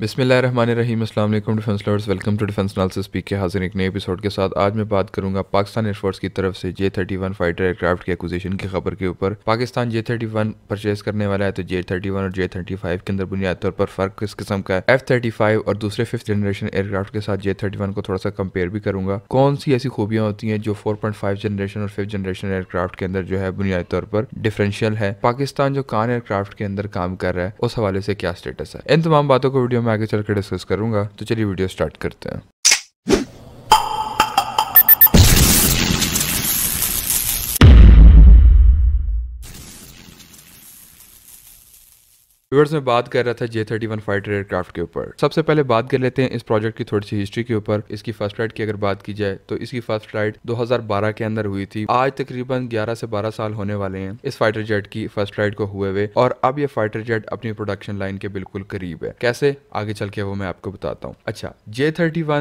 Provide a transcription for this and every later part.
बिसमिल्ल रहीम अस्सलाम वालेकुम defence lovers welcome to defence analysis P K हाजिर एक नए एपिसोड के साथ आज मैं बात करूंगा पाकिस्तान एयरफोर्स की तरफ से J thirty one fighter aircraft के एक्विजिशन की खबर के ऊपर Pakistan J thirty one purchase करने वाला है तो जे थर्टी वन और जे थर्टी फाइव के अंदर बुनियादी तौर पर फर्क किस किस्म का है एफ थर्टी फाइव और दूसरे फिफ्थ जनरेशन एयरक्राफ्ट के साथ जे थर्टी वन को थोड़ा सा कंपेयर भी करूंगा कौन सी ऐसी खूबियां होती हैं जो फोर पॉइंट फाइव जनरेशन और फिफ्थ जनरेशन एयरक्राफ्ट के अंदर जो है बुनियादी तौर पर डिफरेंशियल है पाकिस्तान जो कान एयरक्राफ्ट के अंदर काम कर रहा है उस हवाले से क्या स्टेटस है इन तमाम बातों को वीडियो मैं आगे चल कर डिस्कस करूँगा तो चलिए वीडियो स्टार्ट करते हैं व्यवर्स में बात कर रहा था J thirty one fighter aircraft के ऊपर सबसे पहले बात कर लेते हैं इस प्रोजेक्ट की थोड़ी सी हिस्ट्री के ऊपर इसकी फर्स्ट फ्लाइट की अगर बात की जाए तो इसकी फर्स्ट फ्लाइट 2012 के अंदर हुई थी आज तकरीबन 11 से 12 साल होने वाले हैं इस फाइटर जेट की फर्स्ट फ्लाइट को हुए हुए और अब ये फाइटर जेट अपनी प्रोडक्शन लाइन के बिल्कुल करीब है कैसे आगे चल के वो मैं आपको बताता हूँ अच्छा जे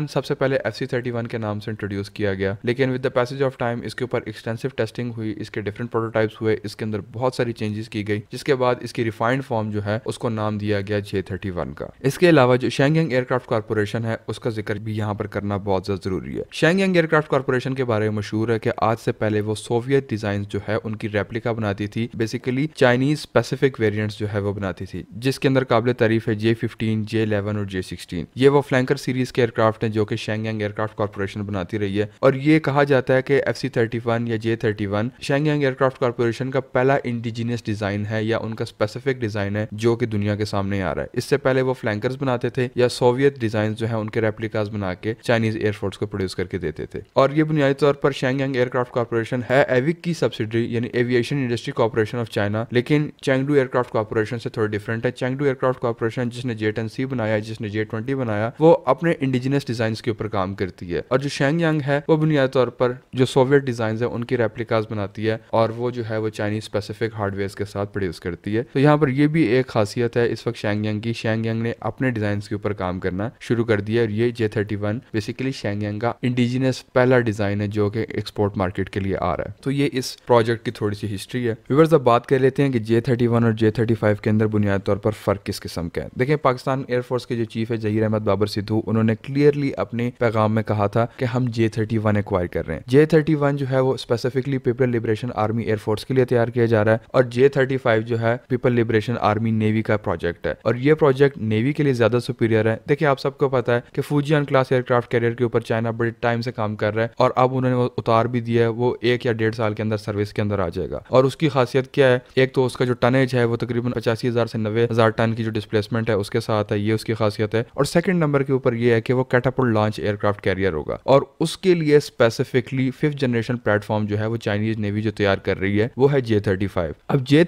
सबसे पहले एफ के नाम से इंट्रोड्यूस किया गया लेकिन with the passage of time इसके ऊपर एक्सटेंसिव टेस्टिंग हुई इसके डिफरेंट प्रोटोटाइप हुए इसके अंदर बहुत सारी चेंजेस की गई जिसके बाद इसकी रिफाइंड फॉर्म जो है है उसको नाम दिया गया जे थर्टी वन का इसके अलावा जो शेंगयंग एयरक्राफ्ट कारपोरेशन है उसका जिक्र भी यहाँ पर करना बहुत ज्यादा जरूरी है शेंगयंग एयरक्राफ्ट कारपोरेशन के बारे में मशहूर है कि आज से पहले वो सोवियत डिजाइन जो है उनकी रेप्लिका बनाती थी बेसिकली चाइनीज स्पेसिफिक वेरियंट जो है वो बनाती थी जिसके अंदर काबिल तारीफ है जे फिफ्टीन जे इलेवन और जे सिक्सटीन ये वो फ्लैंकर सीरीज के एयरक्राफ्ट है जो कि शेंगयंग एयरक्राफ्ट कारपोरेशन बनाती रही है और ये कहा जाता है कि एफ सी थर्टी वन या J thirty one Shenyang aircraft corporation का पहला इंडिजीनियस डिजाइन है या उनका स्पेसिफिक डिजाइन है जो जो कि दुनिया के सामने आ रहा है इससे पहले वो फ्लैंकर्स बनाते थे या सोवियत डिजाइन जो है उनके रेप्लिकाज बना के चाइनीज एयरफोर्स को प्रोड्यूस करके देते थे और ये बुनियादी तौर पर शेंगयांग एयरक्राफ्ट कॉरपोरेशन है एविक की सब्सिडी यानी aviation industry corporation of China लेकिन चैंगडू एयरक्राफ्ट कॉरपोरेशन से थोड़ा डिफरेंट है चैंगडू एयरक्राफ्ट कॉरपोरेशन जिसने जे टेन सी बनाया जिसने जे ट्वेंटी बनाया वो अपने इंडिजिनस डिजाइन के ऊपर काम करती है और जो शेंगयांग है वो बुनियादी तौर पर जो सोवियत डिजाइन है उनकी रेप्लिकाज बनाती है और वो जो है वो चाइनीज स्पेसिफिक हार्डवेयर के साथ प्रोड्यूस करती है तो यहाँ पर यह भी एक खासियत है इस वक्त शेंगयांग की शेंगयांग ने अपने डिजाइन के ऊपर काम करना शुरू कर दिया और ये J thirty one basically Shenyang का इंडिजिनियस पहला डिजाइन है जो कि एक्सपोर्ट मार्केट के लिए आ रहा है तो ये इस प्रोजेक्ट की थोड़ी सी हिस्ट्री है व्यवर्स अब बात कर लेते हैं कि जे थर्टी वन और जे थर्टी फाइव के अंदर बुनियादी तौर पर फर्क किस किस्म का है देखिये पाकिस्तान एयरफोर्स के जो चीफ है जहीर अहमद बाबर सिद्धू उन्होंने क्लियरली अपने पैगाम में कहा था कि हम जे थर्टी वन एक्वायर कर रहे हैं जे थर्टी वन जो है वो specifically people liberation army air force के लिए तैयार किया जा रहा है और जे थर्टी फाइव जो है पीपल लिबरेशन आर्मी ने नेवी का प्रोजेक्ट है और ये प्रोजेक्ट नेवी के लिए ज्यादा सुपीरियर है देखिए आप सबको पता है कि फूजियन क्लास एयरक्राफ्ट कैरियर के ऊपर चाइना बड़े टाइम से काम कर रहा है और अब उन्होंने उतार भी दिया है वो एक या डेढ़ साल के अंदर सर्विस के अंदर आ जाएगा और उसकी खासियत क्या है एक तो उसका जो टनेज है वो तकरीबन पचासी से नब्बे टन की जो डिस्प्लेसमेंट है उसके साथ है ये उसकी खासियत है और सेकंड नंबर के ऊपर ये है कि वो कैटापुल लॉन्च एयरक्राफ्ट कैरियर होगा और उसके लिए स्पेसिफिकली फिफ्थ जनरेशन प्लेटफॉर्म जो है वो चाइनीज नेवी जो तैयार कर रही है वो है जे थर्टी अब जे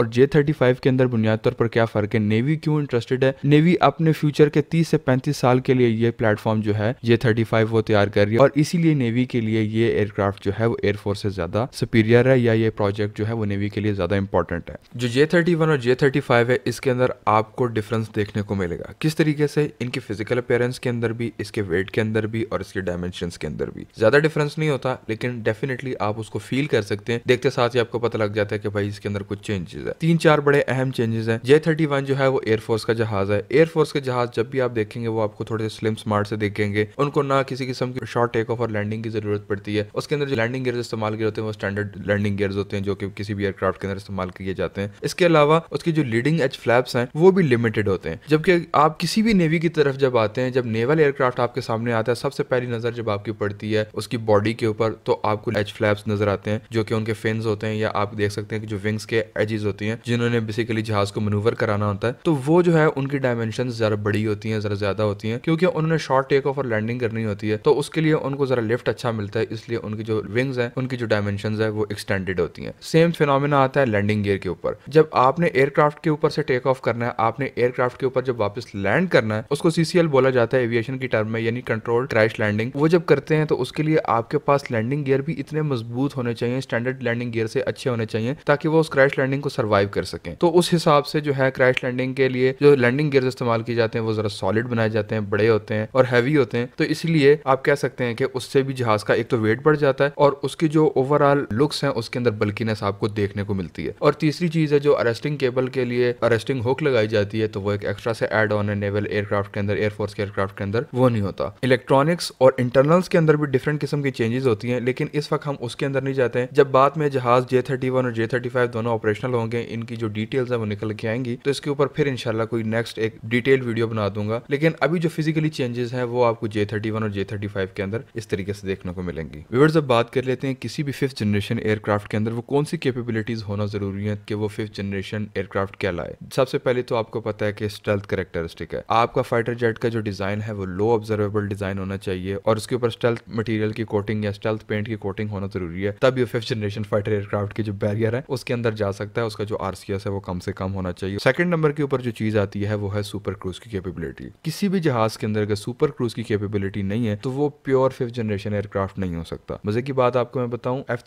और जे के अंदर बुनियाद उत्तर पर क्या फर्क है नेवी क्यों इंटरेस्टेड है नेवी अपने फ्यूचर के तीस से पैंतीस साल के लिए ये प्लेटफॉर्म जो है ये थर्टी वो तैयार कर रही है और इसीलिए नेवी के लिए ये एयरक्राफ्ट जो है वो एयरफोर्स से ज्यादा सुपीरियर है या ये प्रोजेक्ट जो है वो नेवी के लिए ज्यादा इंपॉर्टेंट है जो जे थर्टी और जे थर्टी है इसके अंदर आपको डिफरेंस देखने को मिलेगा किस तरीके से इनकी फिजिकल अपेयरेंस के अंदर भी इसके वेट के अंदर भी और इसके डायमेंशन के अंदर भी ज्यादा डिफरेंस नहीं होता लेकिन डेफिनेटली आप उसको फील कर सकते हैं देखते साथ ही आपको पता लग जाता है कि भाई इसके अंदर कुछ चेंजेस है तीन चार बड़े अहम चेंजेस है जे थर्टी वन जो है वो एयरफोर्स का जहाज है एयरफोर्स के जहाज जब भी आप देखेंगे वो आपको थोड़े से स्लिम स्मार्ट से देखेंगे उनको ना किसी किस्म की शॉर्ट टेक ऑफ और लैंडिंग की जरूरत पड़ती है उसके अंदर जो लैंडिंग गियर इस्तेमाल किए होते हैं वो स्टैंडर्ड लैंडिंग गेयर होते हैं जो कि किसी भी एयरक्राफ्ट के अंदर इस्तेमाल किए जाते हैं इसके अलावा उसकी जो लीडिंग एच फ्लैप्स हैं वो भी लिमिटेड होते हैं जबकि आप किसी भी नेवी की तरफ जब आते हैं जब नेवल एयरक्राफ्ट आपके सामने आता है सबसे पहली नजर जब आपकी पड़ती है उसकी बॉडी के ऊपर तो आपको एच फ्लैप्स नजर आते हैं जो कि उनके फिन्स होते हैं या आप देख सकते हैं कि जो विंग्स के एजेस होती हैं जिन्होंने बेसिकली जहाज को मनूवर कराना होता है तो वो जो है उनकी डायमेंशन ज़रा बड़ी होती हैं ज़रा ज़्यादा होती हैं क्योंकि उन्होंने शॉर्ट टेक ऑफ और लैंडिंग करनी होती है तो उसके लिए उनको ज़रा लिफ्ट अच्छा मिलता है इसलिए उनकी जो विंग्स हैं उनकी जो डायमेंशन है वो एक्सटेंडेड होती हैं सेम फिनोमिना आता है लैंडिंग गियर के ऊपर जब आपने एयरक्राफ्ट के ऊपर से टेक ऑफ करना है आपने एयरक्राफ्ट के ऊपर जब वापस लैंड करना है उसको सीसीएल बोला जाता है एविएशन की टर्म में यानी कंट्रोल क्रैश लैंडिंग वो जब करते हैं तो उसके लिए आपके पास लैंडिंग गियर भी इतने मजबूत होने चाहिए स्टैंडर्ड लैंडिंग गियर से अच्छे होने चाहिए ताकि वो उस क्रैश लैंडिंग को सर्वाइव कर सकें तो उस हिसाब से जो है क्रैश लैंडिंग के लिए जो लैंडिंग गियर इस्तेमाल किए जाते हैं वो जरा सॉलिड बनाए जाते हैं बड़े होते हैं और हैवी होते हैं तो इसलिए आप कह सकते हैं कि उससे भी जहाज का एक तो वेट बढ़ जाता है और उसकी जो ओवरऑल लुक्स है उसके अंदर बल्किनेस आपको देखने को मिलती है और तीसरी चीज है जो अरेस्टिंग केबल के लिए अरेस्टिंग हुक लगाई जाती है तो वो एक एक्स्ट्रा से एड ऑन है नेवल एयरक्राफ्ट के अंदर एयरफोर्स के एयरक्राफ्ट के अंदर वो नहीं होता इलेक्ट्रॉनिक्स और इंटरनल्स के अंदर भी डिफरेंट किस्म की चेंजेस होती हैं लेकिन इस वक्त हम उसके अंदर नहीं जाते हैं जब बाद में जहाज जे थर्टी वन और जे थर्टी फाइव दोनों ऑपरेशनल होंगे इनकी जो डिटेल्स है वो निकल के आएंगी तो इसके ऊपर फिर इनशाला कोई नेक्स्ट एक डिटेल वीडियो बना दूंगा लेकिन अभी जो फिजिकली चेंजेस है वो आपको जे थर्टी वन और जे थर्टी फाइव के अंदर इस तरीके से देखने को मिलेंगी व्यूवर्स अब बात कर लेते हैं किसी भी फिफ्थ जनरेशन एयरक्राफ्ट के अंदर वो कौन सी कैपेबिलिटीज होना जरूरी है कि वो फिफ्थ जनरेशन एयरक्राफ्ट क्या लाए सबसे पहले तो आपको पता है कि स्टेल्थ करेक्टरिस्टिक है आपका फाइटर जेट का जो डिजाइन है वो लो ऑब्जर्वेबल डिजाइन होना चाहिए और उसके ऊपर स्टेल्थ मटेरियल की कोटिंग या स्टेल्थ पेंट की कोटिंग होना जरूरी है तब ये फिफ्थ जनरेशन फाइटर एयरक्राफ्ट की जो बैरियर है उसके अंदर जा सकता है उसका जो आरसीएस है वो कम से कम होना होना चाहिए सेकंड नंबर के ऊपर जो चीज़ आती है वो है सुपर क्रूज की कैपेबिलिटी किसी भी जहाज के अंदर अगर सुपर क्रूज की कैपेबिलिटी नहीं है तो वो प्योर फिफ्थ जनरेशन एयरक्राफ्ट नहीं हो सकता मजे की बात आपको मैं बताऊं एफ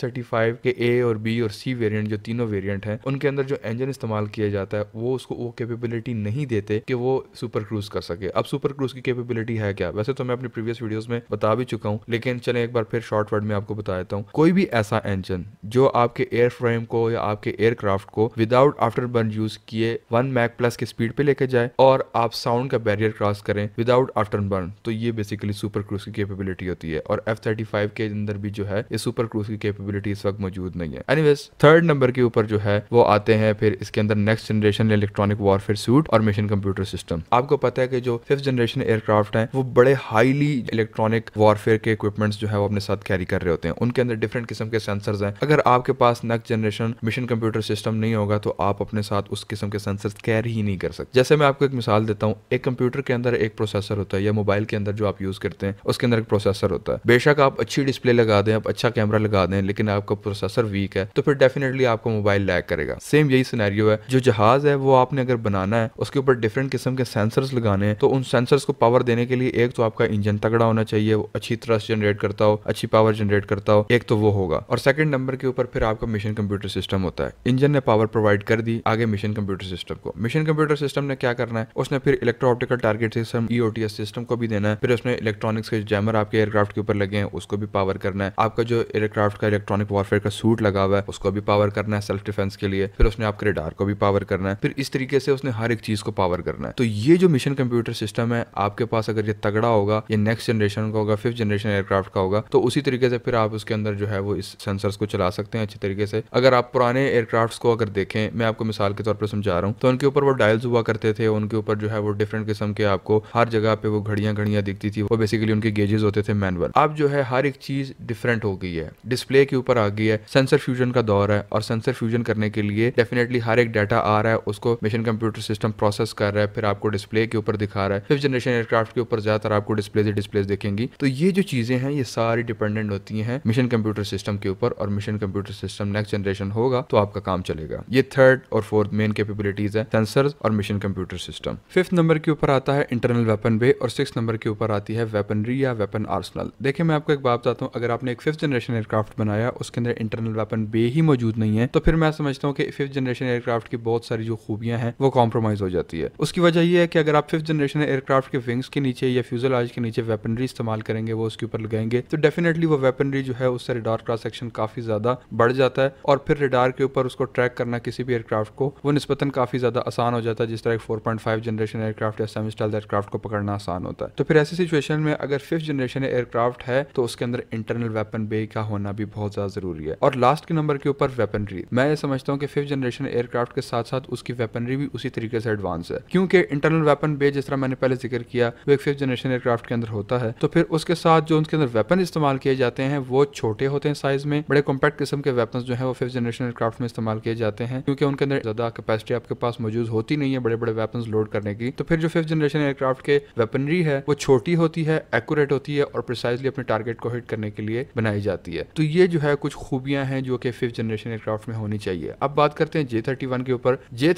के ए और बी और सी वेरियंट जो तीनों वेरियंट है उनके अंदर जो इंजन इस्तेमाल किया जाता है वो उसको वो कैपेबिलिटी नहीं देते कि वो सुपर क्रूज कर सके अब सुपर क्रूज की कैपेबिलिटी है क्या वैसे तो मैं अपनी प्रीवियस वीडियोस में बता भी चुका हूँ लेकिन चले एक बार फिर शॉर्ट वर्ड में आपको बता देता हूँ कोई भी ऐसा इंजन जो आपके एयर फ्रेम को या आपके एयरक्राफ्ट को विदाउट आफ्टर बर्न यूज किए वन मैक प्लस के स्पीड पे लेके जाए और आप साउंड का बैरियर क्रॉस करें विदाउट आफ्टर बर्न तो ये बेसिकली सुपर क्रूज की कैपेबिलिटी होती है और एफ थर्टी फाइव के अंदर भी जो है ये सुपर क्रूज की कैपेबिलिटी इस वक्त मौजूद नहीं है एनीवेज थर्ड नंबर के ऊपर जो है वो आते हैं फिर इसके अंदर next generation electronic warfare suite और मिशन कंप्यूटर सिस्टम आपको पता है कि जो फिफ्थ जनरेशन एयरक्राफ्ट है वो बड़े हाईली इलेक्ट्रॉनिक वॉरफेयर के इक्विपमेंट्स जो है वो अपने साथ कैरी कर रहे होते हैं उनके अंदर डिफरेंट किस्म के सेंसर्स हैं अगर आपके पास next generation mission computer system नहीं होगा तो आप अपने साथ उसके किस्म के सेंसर कैर ही नहीं कर सकते जैसे मैं आपको एक मिसाल देता हूँ एक कंप्यूटर के अंदर एक प्रोसेसर होता है या मोबाइल के अंदर जो आप यूज़ करते हैं उसके अंदर एक प्रोसेसर होता है बेशक आप अच्छी डिस्प्ले लगा दें आप अच्छा कैमरा लगा दें लेकिन आपका प्रोसेसर वीक है तो फिर डेफिनेटली आपको मोबाइल लैक करेगा सेम यही सिनेरियो है जो जहाज है वो आपने अगर बनाना है उसके ऊपर डिफरेंट किस्म के सेंसर्स लगाने हैं तो उन सेंसर्स को पावर देने के लिए एक तो आपका इंजन तगड़ा होना चाहिए वो अच्छी थ्रस्ट जनरेट करता हो अच्छी पावर जनरेट करता हो एक तो वो होगा और सेकंड नंबर के ऊपर फिर आपका मिशन कंप्यूटर सिस्टम होता है इंजन ने पावर प्रोवाइड कर दी आगे मिशन कंप्यूटर कंप्यूटर सिस्टम को मिशन कंप्यूटर सिस्टम ने क्या करना है उसने फिर electro optical target system E system को भी देना है फिर उसने इलेक्ट्रॉनिक्स के जैमर आपके एयरक्राफ्ट के ऊपर लगे हैं उसको भी पावर करना है आपका जो एयरक्राफ्ट का इलेक्ट्रॉनिक वॉरफेयर का सूट लगा हुआ है उसको भी पावर करना है सेल्फ डिफेंस के लिए फिर उसने आपके रेडार को भी पावर करना है फिर इस तरीके से उसने हर एक चीज को पावर करना है तो ये जो मिशन कंप्यूटर सिस्टम है आपके पास अगर ये तगड़ा होगा ये नेक्स्ट जनरेशन का होगा फिफ्थ जनरेशन एयरक्राफ्ट का होगा तो उसी तरीके से फिर आप उसके अंदर जो है वो इस सेंसर्स को चला सकते हैं अच्छे तरीके से अगर आप पुराने एयरक्राफ्ट को अगर देखें मैं आपको मिसाल के तौर पर समझा रहा हूँ तो उनके ऊपर वो डायल्स हुआ करते थे उनके ऊपर जो है वो डिफरेंट किस्म के आपको हर जगह पे वो घड़ियाँ घड़ियाँ दिखती थी वो बेसिकली उनके गेजेस होते थे मैनुअल अब जो है हर एक चीज़ डिफरेंट हो गई है डिस्प्ले के ऊपर आ गई है सेंसर फ्यूजन का दौर है और सेंसर फ्यूजन करने के लिए डेफिनेटली हर एक डाटा आ रहा है उसको मिशन कंप्यूटर सिस्टम प्रोसेस कर रहा है फिर आपको डिस्प्ले के ऊपर दिखा रहा है फिफ्थ जनरेशन एयरक्राफ्ट के ऊपर ज़्यादातर आपको डिस्प्ले से डिस्प्ले देखेंगी तो ये जो चीज़ें हैं ये सारी डिपेंडेंट होती हैं मिशन कंप्यूटर सिस्टम के ऊपर और mission computer system next generation होगा तो आपका काम चलेगा ये थर्ड और फोर्थ मेन के कैपेबिलिटीज है सेंसर और mission computer system fifth number के ऊपर आता है इंटरनल वेपन बे और सिक्स नंबर के ऊपर आती है वेपनरी या वेपन आर्सनल देखिए मैं आपको एक बात बताता हूँ अगर आपने एक फिफ्थ जनरेशन एयरक्राफ्ट बनाया उसके अंदर इंटरनल वेपन बे ही मौजूद नहीं है तो फिर मैं समझता हूँ कि फिफ्थ जनरेशन एयरक्राफ्ट की बहुत सारी जो खूबियां हैं वो कॉम्प्रोमाइज हो जाती है उसकी वजह यह है कि अगर आप फिफ्थ जनरेशन एयरक्राफ्ट के विंग्स के नीचे या फ्यूजल के नीचे वेपनरी इस्तेमाल करेंगे वो उसके ऊपर लगाएंगे तो डेफिनेटली वो वेपनरी जो है उससे रिडार क्रॉस सेक्शन काफी ज्यादा बढ़ जाता है और फिर रिडार के ऊपर उसको ट्रैक करना किसी भी एयरक्राफ्ट को वो नस्बत नस्बता काफ़ी ज़्यादा आसान हो जाता है जिस तरह four point five generation aircraft या सेवन स्टाइल एयरक्राफ्ट को पकड़ना आसान होता है तो फिर ऐसी सिचुएशन में अगर फिफ्थ जनरेशन एयरक्राफ्ट है तो उसके अंदर इंटरनल वेपन बे का होना भी बहुत ज़्यादा जरूरी है और लास्ट के नंबर के ऊपर वेपनरी मैं ये समझता हूँ कि फिफ्थ जनरेशन एयरक्राफ्ट के साथ साथ उसकी वेपनरी भी उसी तरीके से एडवांस है क्योंकि इंटरनल वेपन बे जिस तरह मैंने पहले जिक्र किया वो एक फिफ्थ जनरेशन एयरक्राफ्ट के अंदर होता है तो फिर उसके साथ जो उनके अंदर वेपन इस्तेमाल किए जाते हैं वो छोटे होते हैं साइज में बड़े कॉम्पैक्ट किस्म के वेपन जो है वो फिफ्थ जनरेशन एयरक्राफ्ट में इस्तेमाल किए जाते हैं क्योंकि उनके अंदर ज्यादा कैपेसिटी कैपेसिटी आपके पास मौजूद होती नहीं है बड़े बड़े वेपन लोड करने की तो फिर जो फिफ्थ जनरेशन एयरक्राफ्ट के वेपनरी है वो छोटी होती है एक्यूरेट होती है और प्रिसाइसली अपने टारगेट को हिट करने के लिए बनाई जाती है तो ये जो है कुछ खूबियां हैं जो कि फिफ्थ जनरेशन एयरक्राफ्ट में होनी चाहिए अब बात करते हैं जे के ऊपर जे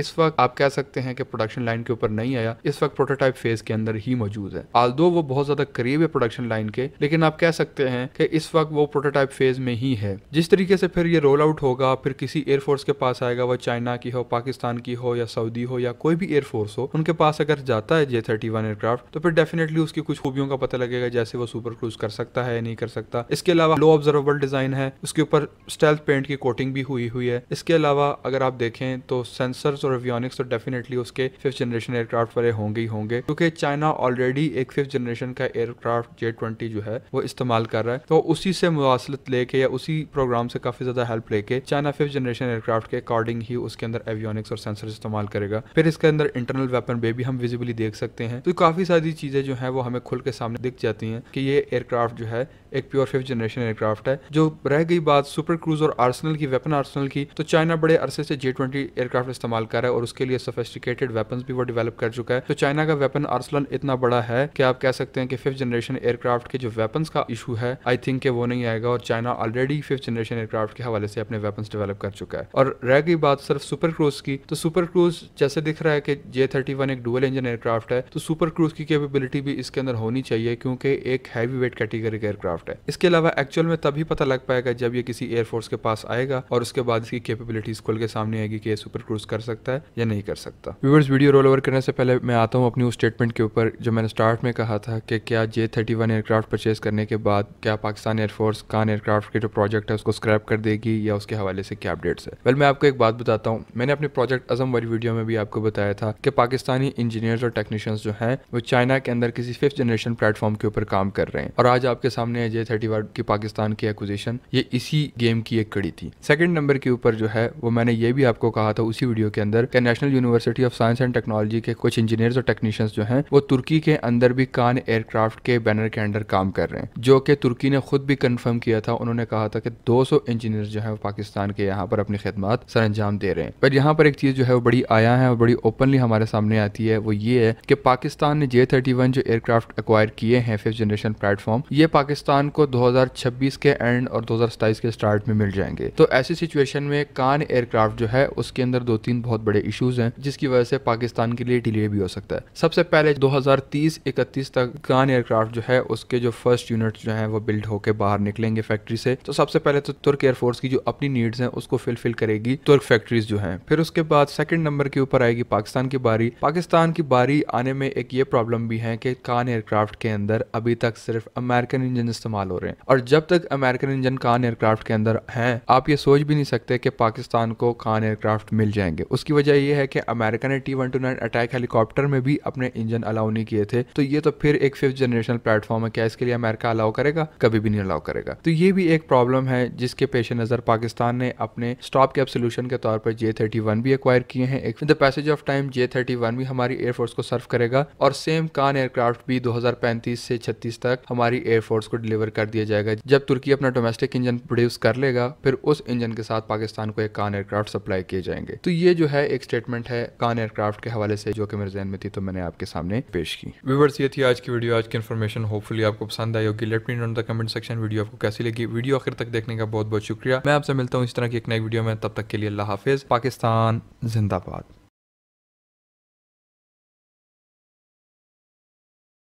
इस वक्त आप कह सकते हैं कि प्रोडक्शन लाइन के ऊपर नहीं आया इस वक्त प्रोटोटाइप फेज के अंदर ही मौजूद है आल दो वो बहुत ज्यादा करीब है प्रोडक्शन लाइन के लेकिन आप कह सकते हैं कि इस वक्त वो प्रोटोटाइप फेज में ही है जिस तरीके से फिर ये रोल आउट होगा फिर किसी एयरफोर्स के पास आएगा वो चाइना की की हो पाकिस्तान की हो या सऊदी हो या कोई भी एयरफोर्स हो उनके पास अगर जाता है जे थर्टी वन एयरक्राफ्ट तो फिर डेफिनेटली उसकी कुछ खूबियों का पता लगेगा जैसे वो सुपर क्रूज कर सकता है या नहीं कर सकता इसके अलावा लो ऑब्जर्वेबल डिजाइन है उसके ऊपर स्टेल्थ पेंट की कोटिंग भी हुई हुई है इसके अलावा अगर आप देखें तो सेंसर और एवियोनिक्स तो डेफिनेटली उसके फिफ्थ जनरेशन एयरक्राफ्ट वाले होंगे ही होंगे क्योंकि चाइना ऑलरेडी एक फिफ्थ जनरेशन का एयरक्राफ्ट जे ट्वेंटी जो है वो इस्तेमाल कर रहा है तो उसी से मुसलत लेके या उसी प्रोग्राम से काफी ज्यादा हेल्प लेके चाइना फिफ्थ जनरेशन एयरक्राफ्ट के अकॉर्डिंग ही उसके अंदर अंदर एवियोनिक्स और सेंसर इस्तेमाल करेगा फिर इसके अंदर इंटरनल वेपन बे भी हम विजिबली देख सकते हैं तो काफी सारी चीजें जो है वो हमें खुल के सामने दिख जाती है की ये एयरक्राफ्ट जो है एक प्योर फिफ्थ जनरेशन एयरक्राफ्ट है जो रह गई बात सुपर क्रूज और आर्सनल की वेपन आर्सनल की तो चाइना बड़े अरसे से जे ट्वेंटी एयरक्राफ्ट इस्तेमाल कर रहा है और उसके लिए सोफेस्टिकेटेड वेपन भी वो डेवलप कर चुका है तो चाइना का वेपन आर्सनल इतना बड़ा है कि आप कह सकते हैं कि फिफ्थ जनरेशन एयरक्राफ्ट के जो वेपन्स का इशू है आई थिंक वो नहीं आएगा और China already fifth generation aircraft के हवाले से अपने वेपन्स डेवलप कर चुका है और रह गई बात सिर्फ सुपर सुपर क्रूज की तो सुपर क्रूज जैसे दिख रहा है कि जे थर्टी वन एक डुअल इंजन एयरक्राफ्ट है तो सुपर क्रूज की कैपेबिलिटी भी इसके अंदर होनी चाहिए क्योंकि एक हैवी वेट कैटेगरी का एयरक्राफ्ट है इसके अलावा एक्चुअल में तभी पता लग पाएगा जब ये किसी एयरफोर्स के पास आएगा और उसके बाद इसकी कैपेबिलिटीज खुल के सामने आएगी कि ये सुपर क्रूज कर सकता है या नहीं कर सकता व्यूवर्स वीडियो रोल ओवर करने से पहले मैं आता हूँ अपनी उस स्टेटमेंट के ऊपर जो मैंने स्टार्ट में कहा था कि क्या J thirty one aircraft purchase करने के बाद क्या पाकिस्तान एयरफोर्स कान एयरक्राफ्ट के जो प्रोजेक्ट है उसको स्क्रैप कर देगी या उसके हवाले से क्या अपडेट्स है वेल well, मैं आपको एक बात बताता हूँ मैंने अपने प्रोजेक्ट अजम वाली वीडियो में भी आपको बताया था कि पाकिस्तानी इंजीनियर्स और टेक्नीशियंस जो हैं वो चाइना के अंदर किसी फिफ्थ जनरेशन प्लेटफॉर्म के ऊपर काम कर रहे हैं और आज आपके सामने जे थर्टी की पाकिस्तान की एक्विजिशन ये इसी गेम की एक कड़ी थी सेकेंड नंबर के ऊपर जो है वो मैंने ये भी आपको कहा था उसी वीडियो के अंदर कि National University of Science and Technology के कुछ इंजीनियर्स और टेक्नीशियंस जो हैं वो तुर्की के अंदर भी कान एयरक्राफ्ट के बैनर के अंडर काम कर रहे हैं जो कि तुर्की ने खुद भी कंफर्म किया था उन्होंने कहा था कि 200 इंजीनियर जो है पाकिस्तान के यहाँ पर अपनी खदमात सर अंजाम दे रहे हैं बट यहाँ पर एक चीज़ जो है वो बड़ी आया है और बड़ी ओपनली हमारे सामने आती है वो ये है कि पाकिस्तान ने जे थर्टी वन जो एयरक्राफ्ट एक्वायर किए हैं फिफ्थ जनरेशन प्लेटफॉर्म ये पाकिस्तान को दो हजार छब्बीस के एंड और दो हजार सताईस के स्टार्ट में मिल जाएंगे तो ऐसी सिचुएशन में कान एयरक्राफ्ट जो है उसके अंदर दो तीन बहुत बड़े इशूज हैं जिसकी वजह से पाकिस्तान के लिए डिले भी हो सकता है सबसे पहले दो हजार तीस इकतीस तक कान एयरक्राफ्ट जो है उसके जो फर्स्ट यूनिट जो है वो बिल्ड होकर बाहर निकलेंगे फैक्ट्री से तो सबसे पहले तो तुर्क एयरफोर्स की जो अपनी नीड्स हैं उसको फिलफिल करेगी तुर्क फैक्ट्रीज जो हैं फिर उसके बाद सेकंड नंबर के ऊपर आएगी पाकिस्तान की बारी पाकिस्तान की बारी आने में एक ये प्रॉब्लम भी है कि कान एयरक्राफ्ट के अंदर अभी तक सिर्फ अमेरिकन इंजन इस्तेमाल हो रहे हैं और जब तक अमेरिकन इंजन कान एयरक्राफ्ट के अंदर हैं आप ये सोच भी नहीं सकते कि पाकिस्तान को कान एयरक्राफ्ट मिल जाएंगे उसकी वजह यह है कि अमेरिका ने T one two nine attack helicopter में भी अपने इंजन अलाउ नहीं किए थे तो ये तो फिर एक फिफ्थ जनरेशन प्लेटफॉर्म है क्या इसके लिए अमेरिका अलाउ करेगा कभी भी नहीं अलाउ करेगा तो ये भी एक प्रॉब्लम है जिसके पेश नज़र पाकिस्तान ने अपने स्टॉप कैप सोल्यूशन के तौर पर जे थे थर्टी वन भी एक्वायर किए हैं with the passage of time J thirty one भी हमारी एयरफोर्स को सर्व करेगा और सेम कान एयरक्राफ्ट भी दो हजार पैंतीस से छत्तीस तक हमारी एयरफोर्स को डिलीवर कर दिया जाएगा जब तुर्की अपना डोमेस्टिक इंजन प्रोड्यूस कर लेगा फिर उस इंजन के साथ पाकिस्तान को एक कान एयरक्राफ्ट सप्लाई किए जाएंगे तो ये जो है एक स्टेटमेंट है कान एयरक्राफ्ट के हवाले से जो कि मेरे जहन में थी तो मैंने आपके सामने पेश की व्यूवर्स ये थी आज की वीडियो आज की इन्फॉर्मेशन होपफुली आपको पसंद आई होगी let me note the comment section video आपको कैसी लगी वीडियो आखिर तक देखने का बहुत बहुत शुक्रिया मैं आपसे मिलता हूँ इस तरह की एक नई वीडियो में तब तक के लिए अल्लाह हाफिज पाकिस्तान पाकिस्तान जिंदाबाद